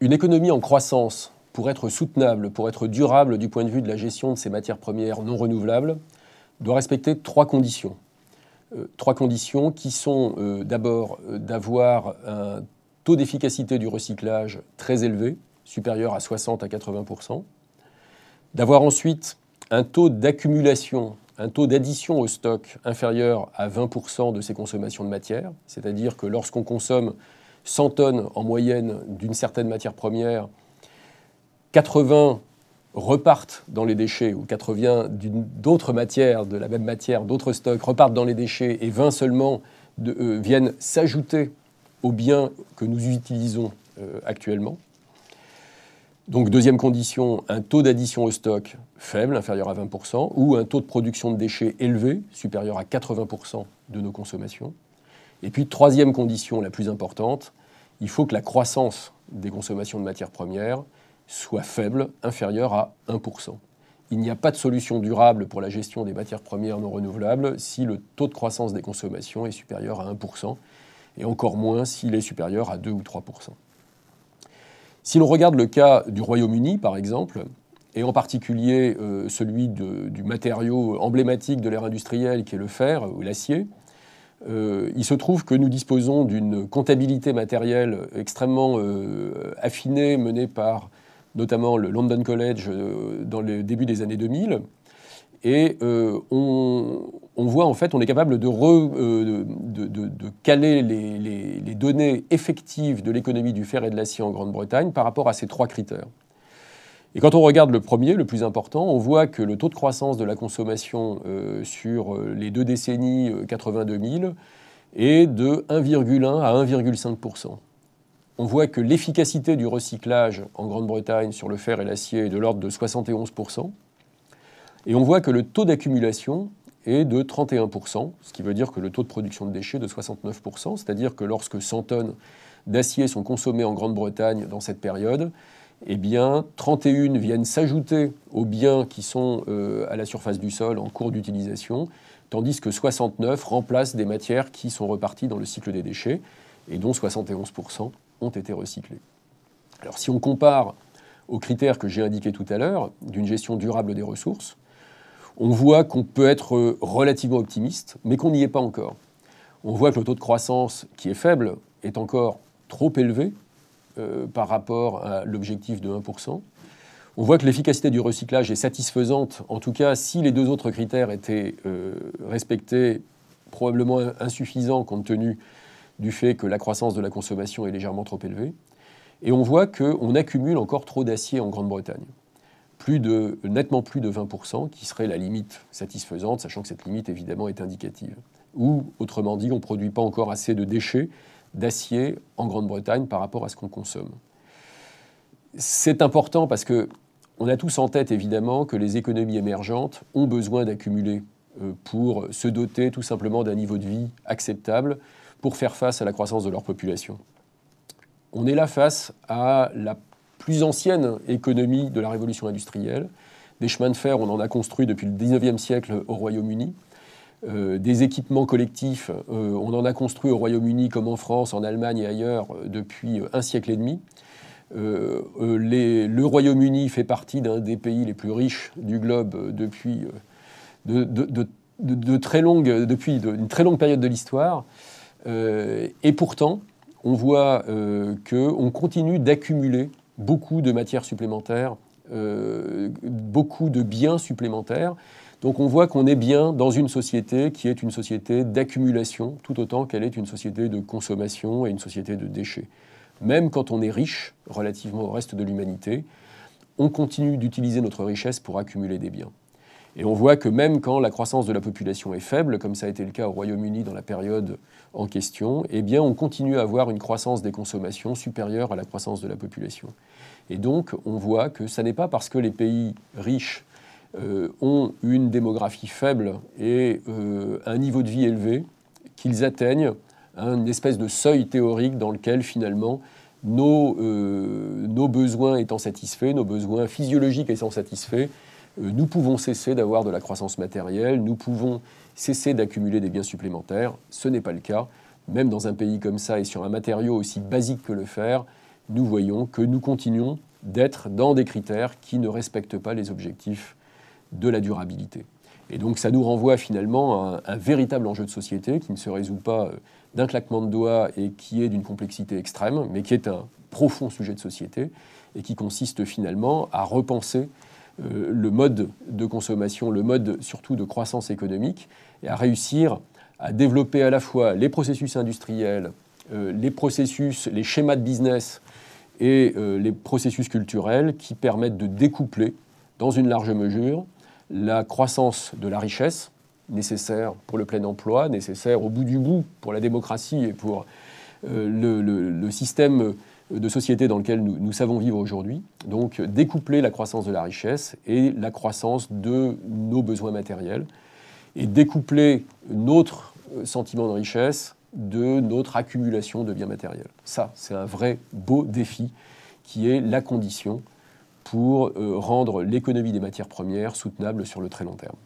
Une économie en croissance, pour être soutenable, pour être durable du point de vue de la gestion de ces matières premières non renouvelables, doit respecter trois conditions. Euh, trois conditions qui sont euh, d'abord euh, d'avoir un taux d'efficacité du recyclage très élevé, supérieur à 60 à 80 d'avoir ensuite un taux d'accumulation, un taux d'addition au stock inférieur à 20 de ses consommations de matières. c'est-à-dire que lorsqu'on consomme 100 tonnes en moyenne d'une certaine matière première, 80 repartent dans les déchets ou 80 d'autres matières, de la même matière, d'autres stocks repartent dans les déchets et 20 seulement euh, viennent s'ajouter aux biens que nous utilisons euh, actuellement. Donc deuxième condition, un taux d'addition au stock faible, inférieur à 20%, ou un taux de production de déchets élevé, supérieur à 80% de nos consommations. Et puis, troisième condition, la plus importante, il faut que la croissance des consommations de matières premières soit faible, inférieure à 1%. Il n'y a pas de solution durable pour la gestion des matières premières non renouvelables si le taux de croissance des consommations est supérieur à 1%, et encore moins s'il est supérieur à 2 ou 3%. Si l'on regarde le cas du Royaume-Uni, par exemple, et en particulier euh, celui du matériau emblématique de l'ère industrielle qui est le fer ou l'acier, euh, il se trouve que nous disposons d'une comptabilité matérielle extrêmement euh, affinée, menée par notamment le London College euh, dans le début des années 2000. Et on, voit en fait, on est capable de, caler les données effectives de l'économie du fer et de l'acier en Grande-Bretagne par rapport à ces trois critères. Et quand on regarde le premier, le plus important, on voit que le taux de croissance de la consommation euh, sur euh, les deux décennies 82 euh, 000 est de 1,1 à 1,5 On voit que l'efficacité du recyclage en Grande-Bretagne sur le fer et l'acier est de l'ordre de 71 et on voit que le taux d'accumulation est de 31%, ce qui veut dire que le taux de production de déchets est de 69%, c'est-à-dire que lorsque 100 tonnes d'acier sont consommées en Grande-Bretagne dans cette période, eh bien, 31 viennent s'ajouter aux biens qui sont euh, à la surface du sol en cours d'utilisation, tandis que 69 remplacent des matières qui sont reparties dans le cycle des déchets, et dont 71% ont été recyclés. Alors si on compare aux critères que j'ai indiqués tout à l'heure, d'une gestion durable des ressources, on voit qu'on peut être euh, relativement optimiste, mais qu'on n'y est pas encore. On voit que le taux de croissance, qui est faible, est encore trop élevé euh, par rapport à l'objectif de 1%. On voit que l'efficacité du recyclage est satisfaisante, en tout cas si les deux autres critères étaient euh, respectés, probablement insuffisants compte tenu du fait que la croissance de la consommation est légèrement trop élevée. Et on voit qu'on accumule encore trop d'acier en Grande-Bretagne. nettement plus de 20%, qui serait la limite satisfaisante, sachant que cette limite évidemment est indicative. Ou, autrement dit, on ne produit pas encore assez de déchets d'acier en Grande-Bretagne par rapport à ce qu'on consomme. C'est important parce que on a tous en tête évidemment que les économies émergentes ont besoin d'accumuler euh, pour se doter tout simplement d'un niveau de vie acceptable pour faire face à la croissance de leur population. On est là face à la plus ancienne économie de la révolution industrielle. Des chemins de fer, on en a construit depuis le 19e siècle au Royaume-Uni. Euh, des équipements collectifs, euh, on en a construit au Royaume-Uni comme en France, en Allemagne et ailleurs euh, depuis un siècle et demi. le Royaume-Uni fait partie d'un des pays les plus riches du globe depuis de, très longue, depuis une très longue période de l'histoire. et pourtant, on voit qu'on continue d'accumuler beaucoup de matières supplémentaires euh, beaucoup de biens supplémentaires. Donc on voit qu'on est bien dans une société qui est une société d'accumulation, tout autant qu'elle est une société de consommation et une société de déchets. Même quand on est riche, relativement au reste de l'humanité, on continue d'utiliser notre richesse pour accumuler des biens. Et on voit que même quand la croissance de la population est faible, comme ça a été le cas au Royaume-Uni dans la période en question, eh bien on continue à avoir une croissance des consommations supérieure à la croissance de la population. Et donc on voit que ce n'est pas parce que les pays riches euh, ont une démographie faible et euh, un niveau de vie élevé qu'ils atteignent une espèce de seuil théorique dans lequel finalement euh, nos besoins étant satisfaits, nos besoins physiologiques étant satisfaits, euh, nous pouvons cesser d'avoir de la croissance matérielle, nous pouvons cesser d'accumuler des biens supplémentaires. Ce n'est pas le cas. Même dans un pays comme ça et sur un matériau aussi basique que le fer, nous voyons que nous continuons d'être dans des critères qui ne respectent pas les objectifs de la durabilité. Et donc ça nous renvoie finalement à un, véritable enjeu de société qui ne se résout pas euh, d'un claquement de doigts et qui est d'une complexité extrême, mais qui est un profond sujet de société et qui consiste finalement à repenser euh, le mode de consommation, le mode surtout de croissance économique, et à réussir à développer à la fois les processus industriels, euh, les processus, les schémas de business et euh, les processus culturels qui permettent de découpler dans une large mesure la croissance de la richesse nécessaire pour le plein emploi, nécessaire au bout du bout pour la démocratie et pour le, le, système de société dans lequel nous, savons vivre aujourd'hui. Donc découpler la croissance de la richesse et la croissance de nos besoins matériels et découpler notre euh, sentiment de richesse de notre accumulation de biens matériels. Ça, c'est un vrai beau défi qui est la condition pour euh, rendre l'économie des matières premières soutenable sur le très long terme.